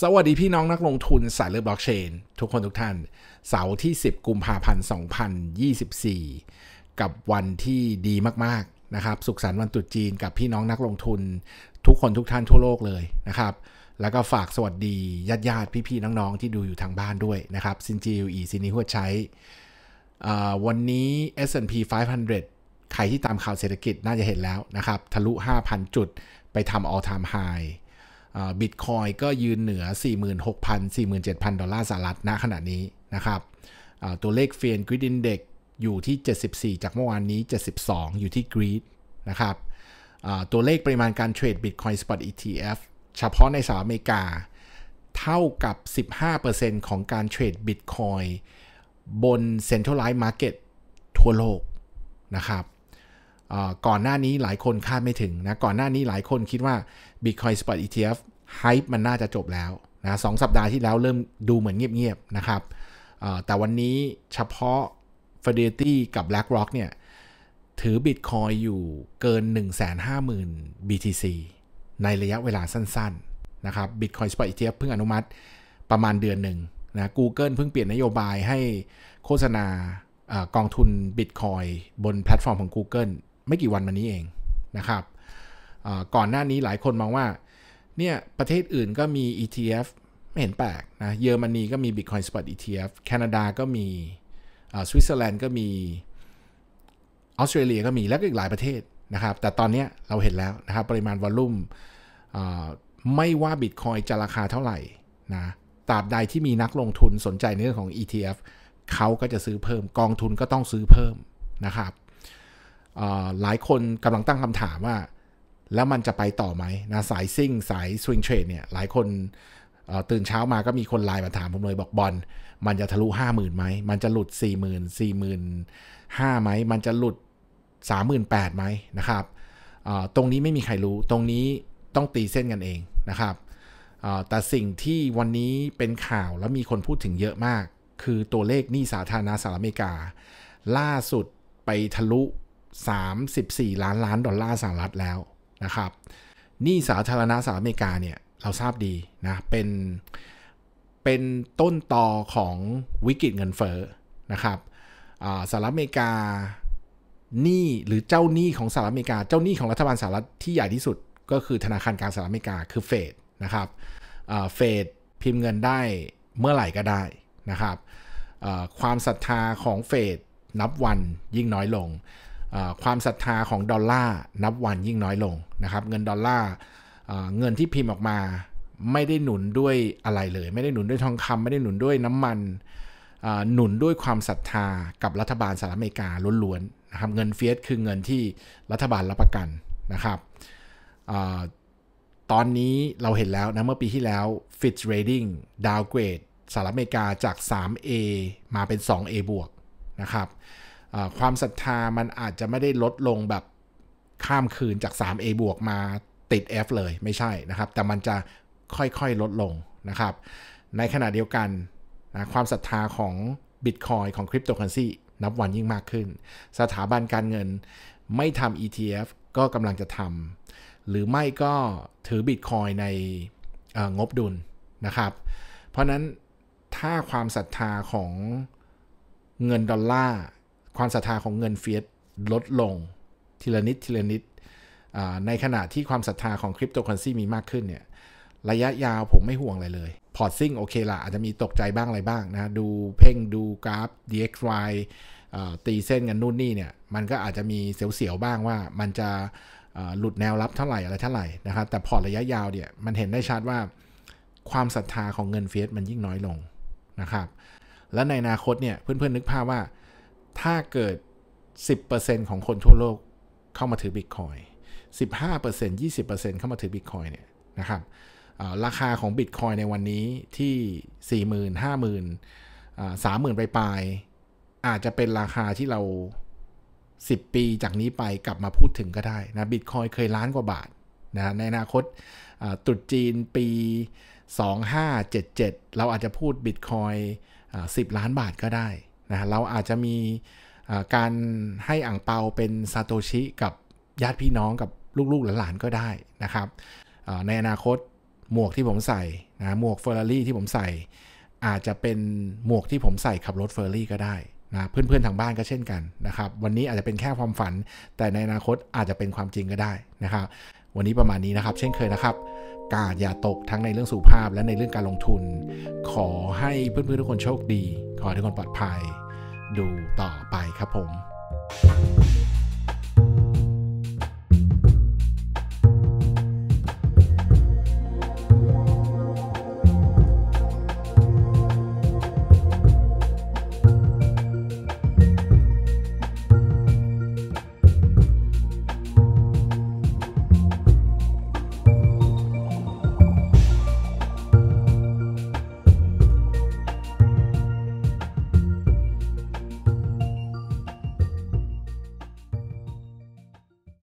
สวัสดีพี่น้องนักลงทุนสายเลือบล็อกเชนทุกคนทุกท่าน เสาร์ที่ 10กุมภาพันธ์ 2024 กับวันที่ดีมากๆนะครับสุขสันต์วันตรุษจีนกับพี่น้องนักลงทุนทุกคนทุกท่านทั่วโลกเลยนะครับแล้วก็ฝากสวัสดีญาติญาติพี่ๆน้องๆ ที่ดูอยู่ทางบ้านด้วยนะครับซินจีวอีซินีหัวใช้ วันนี้ S&P 500 ใครที่ตามข่าวเศรษฐกิจน่าจะเห็นแล้วนะครับทะลุ5,000จุดไปทำ all time high บิตคอยก็ยืนเหนือ 46,000 47,000 ดอลลาร์สหรัฐณขณะนี้นะครับตัวเลขเฟียนกริดอินเด็กอยู่ที่ 74 จากเมื่อวานนี้ 72 อยู่ที่กรีดนะครับตัวเลขปริมาณการเทรดบิตคอยสปอต ETF เฉพาะในสหรัฐอเมริกา เท่ากับ 15%ของการเทรดบิตคอยบนเซ็นทรัลไลท์มาร์เก็ตทั่วโลกนะครับก่อนหน้านี้หลายคนคาดไม่ถึงนะก่อนหน้านี้หลายคนคิดว่า Bitcoin Spot ETF Hype มันน่าจะจบแล้วนะสสัปดาห์ที่แล้วเริ่มดูเหมือนเงียบๆนะครับแต่วันนี้เฉพาะ Fidelity กับ BlackRock เนี่ยถือ Bitcoin อยู่เกิน 150,000 BTC ในระยะเวลาสั้นๆนะครับ Bitcoin Spot ETF เพิ่งอนุมัติประมาณเดือนหนึ่งนะ Google เพิ่งเปลี่ยนนโยบายให้โฆษณากองทุน Bitcoin บนแพลตฟอร์มของ Google ไม่กี่วันมานี้เองนะครับ ก่อนหน้านี้หลายคนมองว่าเนี่ยประเทศอื่นก็มี ETF ไม่เห็นแปลกนะเยอรมนีก็มี Bitcoin Spot ETF แคนาดาก็มีสวิตเซอร์แลนด์ก็มีออสเตรเลียก็มี แล้วก็อีกหลายประเทศนะครับ แต่ตอนนี้เราเห็นแล้วนะครับปริมาณวอลลุ่มไม่ว่า Bitcoin จะราคาเท่าไหร่นะตราบใดที่มีนักลงทุนสนใจในเรื่องของ ETF เขาก็จะซื้อเพิ่มกองทุนก็ต้องซื้อเพิ่มนะครับหลายคนกำลังตั้งคำถามว่า แล้วมันจะไปต่อไหมนะสายซิ่งสายสวิงเทรดเนี่ยหลายคนตื่นเช้ามาก็มีคนไลน์มาถาม ผมเลยบอกบอล มันจะทะลุ 5 0,000ไหมมันจะหลุด 4 0 0 0 0 4 5 0 0ไหมมันจะหลุด 38,000ไหมนะครับตรงนี้ไม่มีใครรู้ตรงนี้ต้องตีเส้นกันเองนะครับแต่สิ่งที่วันนี้เป็นข่าวและมีคนพูดถึงเยอะมาก คือตัวเลขหนี้สาธารณะสหรัฐอเมริกา ล่าสุดไปทะลุ34 ล้านล้านดอลลาร์สหรัฐแล้วนะครับ หนี้สาธารณะสหรัฐอเมริกาเนี่ยเราทราบดีนะ เป็น เป็นต้นต่อของวิกฤตเงินเฟ้อนะครับสหรัฐอเมริกาหนี้หรือเจ้าหนี้ของสหรัฐอเมริกา เจ้าหนี้ของรัฐบาลสหรัฐที่ใหญ่ที่สุด ก็คือธนาคารกลางสหรัฐอเมริกาคือเฟดนะครับเฟดพิมพ์เงินได้เมื่อไหร่ก็ได้นะครับความศรัทธาของเฟดนับวันยิ่งน้อยลงความศรัทธาของดอลลาร์ นับวันยิ่งน้อยลงนะครับ เงินดอลลาร์เงินที่พิมพ์ออกมา ไม่ได้หนุนด้วยอะไรเลย ไม่ได้หนุนด้วยทองคำไม่ได้หนุนด้วยน้ำมันหนุนด้วยความศรัทธากับรัฐบาลสหรัฐอเมริกาล้วนๆนะครับเงินเฟียสคือเงินที่รัฐบาลรับประกันนะครับตอนนี้เราเห็นแล้วนะเมื่อปีที่แล้ว Fitch Rating d o w n g r สหรัฐอเมริกาจาก 3A มาเป็น 2A บวกนะครับความศรัทธามันอาจจะไม่ได้ลดลงแบบข้ามคืนจาก 3A บวกมาติด F เลยไม่ใช่นะครับ แต่มันจะค่อยๆลดลงนะครับ ในขณะเดียวกันนะความศรัทธาของ Bitcoin ของคริปโตเคอเรนซีนับวันยิ่งมากขึ้น สถาบันการเงินไม่ทำ ETF ก็กำลังจะทำหรือไม่ก็ถือ Bitcoin ในงบดุลนะครับ เพราะนั้นถ้าความศรัทธาของเงินดอลลาร์ความศรัทธาของเงินเฟียสลดลง ทีละนิด ทีละนิดในขณะที่ความศรัทธาของคริปโตเคอเรนซีมีมากขึ้นเนี่ยระยะยาวผมไม่ห่วงอะไรเลย พอร์ตซิ่งโอเคละอาจจะมีตกใจบ้างอะไรบ้าง นะ ดูเพ่งดูกราฟ DXY ตีเส้นกันนู่นนี่เนี่ยมันก็อาจจะมีเสียวๆบ้างว่ามันจะหลุดแนวรับเท่าไหร่อะไรเท่าไหร่นะครับแต่พอร์ตระยะยาวเนี่ยมันเห็นได้ชัดว่าความศรัทธาของเงินเฟียสมันยิ่งน้อยลงนะครับและในอนาคตเนี่ยเพื่อนๆนึกภาพว่าถ้าเกิด 10%ของคนทั่วโลกเข้ามาถือบิตคอย 15% 20%เข้ามาถือบิตคอยเนี่ยนะครับราคาของบิตคอยในวันนี้ที่ 40,000 50,000 30,000 ไปปลาย อาจจะเป็นราคาที่เรา 10 ปีจากนี้ไปกลับมาพูดถึงก็ได้นะบิตคอยเคยล้านกว่าบาทนะ ในอนาคตตุดจีนปี 2577 เราอาจจะพูดบิตคอย 10 ล้านบาทก็ได้นะเราอาจจะมีการให้อ่างเปาเป็นซาโตชิกับญาติพี่น้องกับลูกๆหลานๆก็ได้นะครับในอนาคตหมวกที่ผมใส่นะหมวกเฟอร์รารี่ที่ผมใส่ อาจจะเป็นหมวกที่ผมใส่ขับรถเฟอร์รี่ก็ได้นะเพื่อนๆทางบ้านก็เช่นกันนะครับวันนี้อาจจะเป็นแค่ความฝันแต่ในอนาคตอาจจะเป็นความจริงก็ได้นะครับวันนี้ประมาณนี้นะครับเช่นเคยนะครับ กาดอย่าตกทั้งในเรื่องสุขภาพและในเรื่องการลงทุน ขอให้เพื่อนๆทุกคนโชคดี ขอให้ทุกคนปลอดภัย ดูต่อไปครับผม thank you